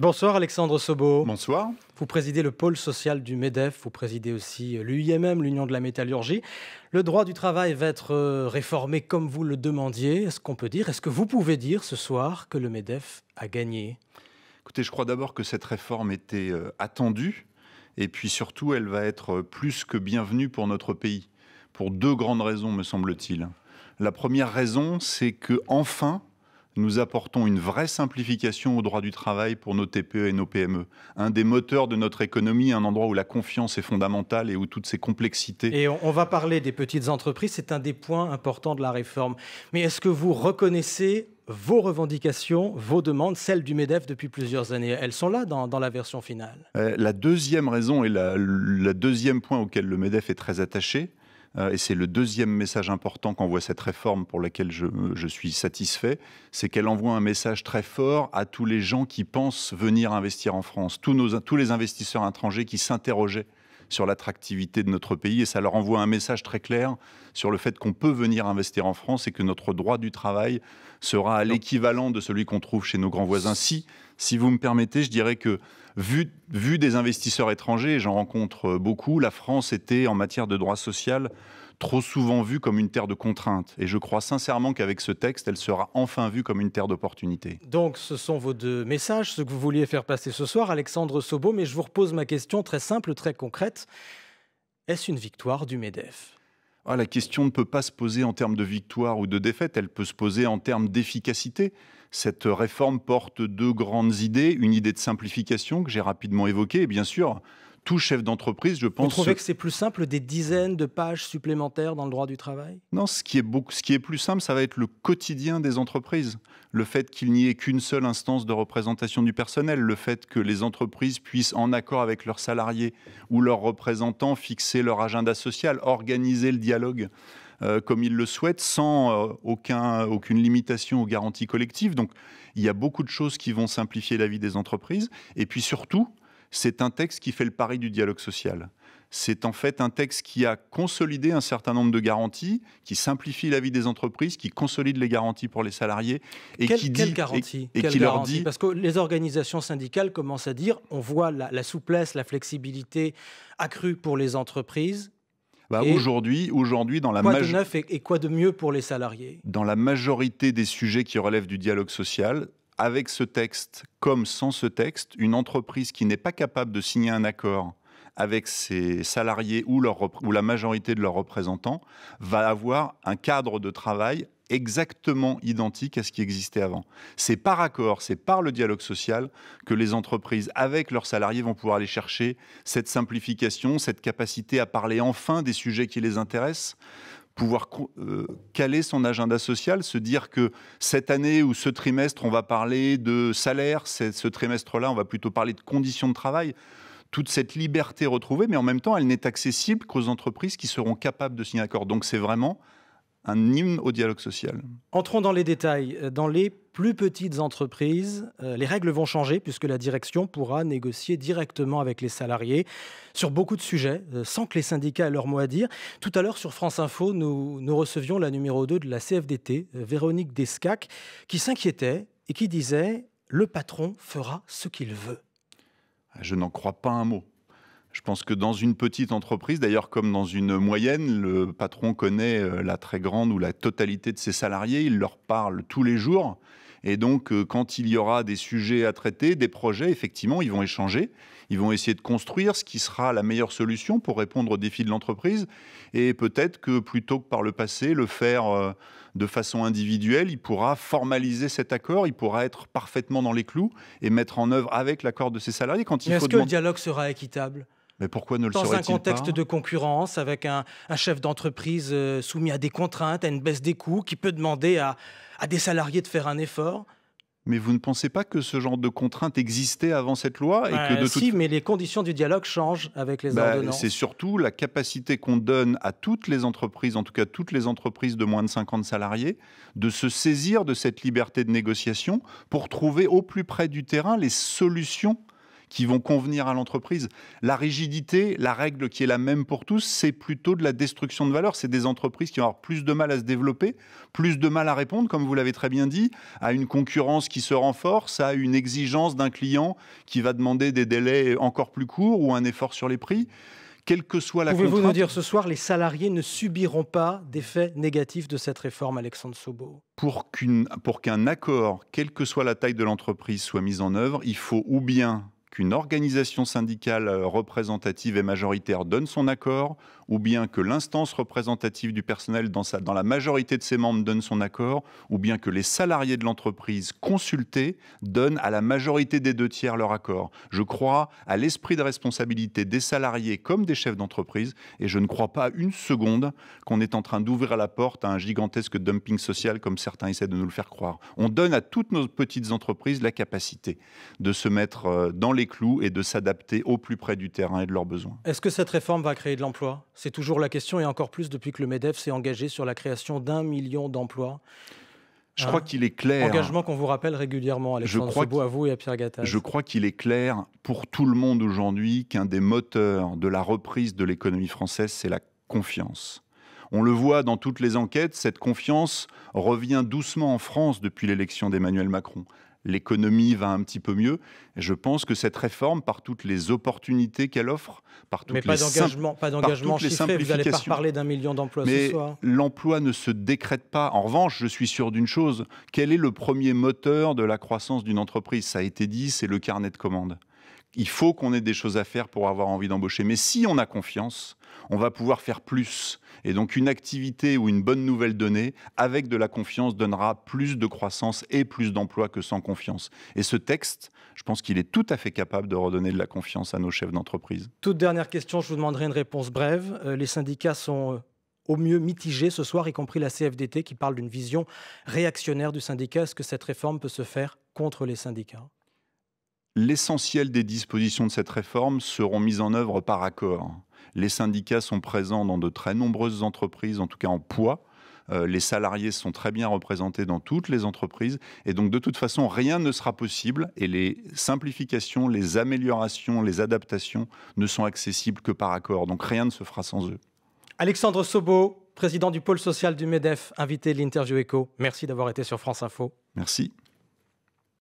Bonsoir Alexandre Sobo. Bonsoir. Vous présidez le pôle social du MEDEF, vous présidez aussi euh, l'UIMM, l'Union de la métallurgie. Le droit du travail va être euh, réformé comme vous le demandiez. Est-ce qu'on peut dire, est-ce que vous pouvez dire ce soir que le MEDEF a gagné Écoutez, je crois d'abord que cette réforme était euh, attendue et puis surtout elle va être plus que bienvenue pour notre pays, pour deux grandes raisons me semble-t-il. La première raison, c'est que enfin, nous apportons une vraie simplification au droit du travail pour nos TPE et nos PME. Un des moteurs de notre économie, un endroit où la confiance est fondamentale et où toutes ces complexités. Et on va parler des petites entreprises, c'est un des points importants de la réforme. Mais est-ce que vous reconnaissez vos revendications, vos demandes, celles du MEDEF depuis plusieurs années. Elles sont là dans, la version finale. Euh, la deuxième raison et le deuxième point auquel le MEDEF est très attaché, euh, et c'est le deuxième message important qu'envoie cette réforme pour laquelle je, suis satisfait, c'est qu'elle envoie un message très fort à tous les gens qui pensent venir investir en France, tous, tous les investisseurs étrangers qui s'interrogeaient sur l'attractivité de notre pays et ça leur envoie un message très clair sur le fait qu'on peut venir investir en France et que notre droit du travail sera à l'équivalent de celui qu'on trouve chez nos grands voisins. Si, si vous me permettez, je dirais que vu, vu des investisseurs étrangers, j'en rencontre beaucoup, la France était en matière de droit social trop souvent vue comme une terre de contraintes. Et je crois sincèrement qu'avec ce texte, elle sera enfin vue comme une terre d'opportunités. Donc ce sont vos deux messages, ce que vous vouliez faire passer ce soir, Alexandre Sobo, mais je vous repose ma question très simple, très concrète. Est-ce une victoire du MEDEF ah, la question ne peut pas se poser en termes de victoire ou de défaite, elle peut se poser en termes d'efficacité. Cette réforme porte deux grandes idées, une idée de simplification que j'ai rapidement évoquée, et bien sûr tout chef d'entreprise, je pense. Vous trouvez que c'est plus simple des dizaines de pages supplémentaires dans le droit du travail Non, ce qui, est beaucoup, ce qui est plus simple, ça va être le quotidien des entreprises. Le fait qu'il n'y ait qu'une seule instance de représentation du personnel, le fait que les entreprises puissent, en accord avec leurs salariés ou leurs représentants, fixer leur agenda social, organiser le dialogue. Euh, comme ils le souhaitent, sans euh, aucune limitation aux garanties collectives. Donc, il y a beaucoup de choses qui vont simplifier la vie des entreprises. Et puis surtout, c'est un texte qui fait le pari du dialogue social. C'est en fait un texte qui a consolidé un certain nombre de garanties, qui simplifie la vie des entreprises, qui consolide les garanties pour les salariés et qui dit et, qui leur dit parce que les organisations syndicales commencent à dire on voit la, souplesse, la flexibilité accrue pour les entreprises. Bah, aujourd'hui, aujourd'hui, dans la et quoi de mieux pour les salariés Dans la majorité des sujets qui relèvent du dialogue social, avec ce texte comme sans ce texte, une entreprise qui n'est pas capable de signer un accord avec ses salariés ou, la majorité de leurs représentants va avoir un cadre de travail exactement identique à ce qui existait avant. C'est par accord, c'est par le dialogue social que les entreprises, avec leurs salariés, vont pouvoir aller chercher cette simplification, cette capacité à parler enfin des sujets qui les intéressent, pouvoir euh, caler son agenda social, se dire que cette année ou ce trimestre, on va parler de salaire, ce trimestre-là, on va plutôt parler de conditions de travail. Toute cette liberté retrouvée, mais en même temps, elle n'est accessible qu'aux entreprises qui seront capables de signer un accord. Donc c'est vraiment un hymne au dialogue social. Entrons dans les détails. Euh, dans les plus petites entreprises, euh, les règles vont changer puisque la direction pourra négocier directement avec les salariés sur beaucoup de sujets, euh, sans que les syndicats aient leur mot à dire. Tout à l'heure, sur France Info, nous, recevions la numéro 2 de la CFDT, Véronique Descac, qui s'inquiétait et qui disait « le patron fera ce qu'il veut ah, ». Je n'en crois pas un mot. Je pense que dans une petite entreprise, d'ailleurs comme dans une moyenne, le patron connaît euh, la très grande ou la totalité de ses salariés, il leur parle tous les jours. Et donc, euh, quand il y aura des sujets à traiter, des projets, effectivement, ils vont échanger. Ils vont essayer de construire ce qui sera la meilleure solution pour répondre aux défis de l'entreprise. Et peut-être que plutôt que par le passé, le faire euh, de façon individuelle, il pourra formaliser cet accord, il pourra être parfaitement dans les clous et mettre en œuvre avec l'accord de ses salariés quand il Mais Est-ce que le dialogue sera équitable mais pourquoi ne le Dans un contexte de concurrence, avec un, chef d'entreprise euh, soumis à des contraintes, à une baisse des coûts, qui peut demander à, des salariés de faire un effort mais vous ne pensez pas que ce genre de contrainte existait avant cette loi et que de Si, mais les conditions du dialogue changent avec les bah, ordonnances. C'est surtout la capacité qu'on donne à toutes les entreprises, en tout cas toutes les entreprises de moins de 50 salariés, de se saisir de cette liberté de négociation pour trouver au plus près du terrain les solutions qui vont convenir à l'entreprise. La rigidité, la règle qui est la même pour tous, c'est plutôt de la destruction de valeur. C'est des entreprises qui vont avoir plus de mal à se développer, plus de mal à répondre, comme vous l'avez très bien dit, à une concurrence qui se renforce, à une exigence d'un client qui va demander des délais encore plus courts ou un effort sur les prix quelle que soit la Pouvez-vous nous dire ce soir, les salariés ne subiront pas d'effets négatifs de cette réforme, Alexandre Sobo Pour qu'un accord, quelle que soit la taille de l'entreprise, soit mis en œuvre, il faut ou bien qu'une organisation syndicale euh, représentative et majoritaire donne son accord ou bien que l'instance représentative du personnel dans, dans la majorité de ses membres donne son accord, ou bien que les salariés de l'entreprise consultés donnent à la majorité des deux tiers leur accord. Je crois à l'esprit de responsabilité des salariés comme des chefs d'entreprise, et je ne crois pas une seconde qu'on est en train d'ouvrir la porte à un gigantesque dumping social comme certains essaient de nous le faire croire. On donne à toutes nos petites entreprises la capacité de se mettre euh, dans les clous et de s'adapter au plus près du terrain et de leurs besoins. Est-ce que cette réforme va créer de l'emploi c'est toujours la question, et encore plus depuis que le MEDEF s'est engagé sur la création d'un million d'emplois. Je crois qu'il est clair. Engagement qu'on vous rappelle régulièrement, Alexandre à vous et à Pierre Gattaz. Je crois qu'il est clair pour tout le monde aujourd'hui qu'un des moteurs de la reprise de l'économie française, c'est la confiance. On le voit dans toutes les enquêtes, cette confiance revient doucement en France depuis l'élection d'Emmanuel Macron l'économie va un petit peu mieux. Je pense que cette réforme, par toutes les opportunités qu'elle offre, par toutes les pas d'engagement, pas d'engagement chiffré. Vous n'allez pas parler d'un million d'emplois ce soir. L'emploi ne se décrète pas. En revanche, je suis sûr d'une chose. Quel est le premier moteur de la croissance d'une entreprise Ça a été dit, c'est le carnet de commandes il faut qu'on ait des choses à faire pour avoir envie d'embaucher. Mais si on a confiance, on va pouvoir faire plus. Et donc une activité ou une bonne nouvelle donnée, avec de la confiance, donnera plus de croissance et plus d'emplois que sans confiance. Et ce texte, je pense qu'il est tout à fait capable de redonner de la confiance à nos chefs d'entreprise. Toute dernière question, je vous demanderai une réponse brève. Euh, les syndicats sont euh, au mieux mitigés ce soir, y compris la CFDT qui parle d'une vision réactionnaire du syndicat. Est-ce que cette réforme peut se faire contre les syndicats L'essentiel des dispositions de cette réforme seront mises en œuvre par accord. Les syndicats sont présents dans de très nombreuses entreprises, en tout cas en poids. Euh, les salariés sont très bien représentés dans toutes les entreprises. Et donc, de toute façon, rien ne sera possible. Et les simplifications, les améliorations, les adaptations ne sont accessibles que par accord. Donc, rien ne se fera sans eux. Alexandre Sobo, président du pôle social du MEDEF, invité de l'interview éco. Merci d'avoir été sur France Info. Merci.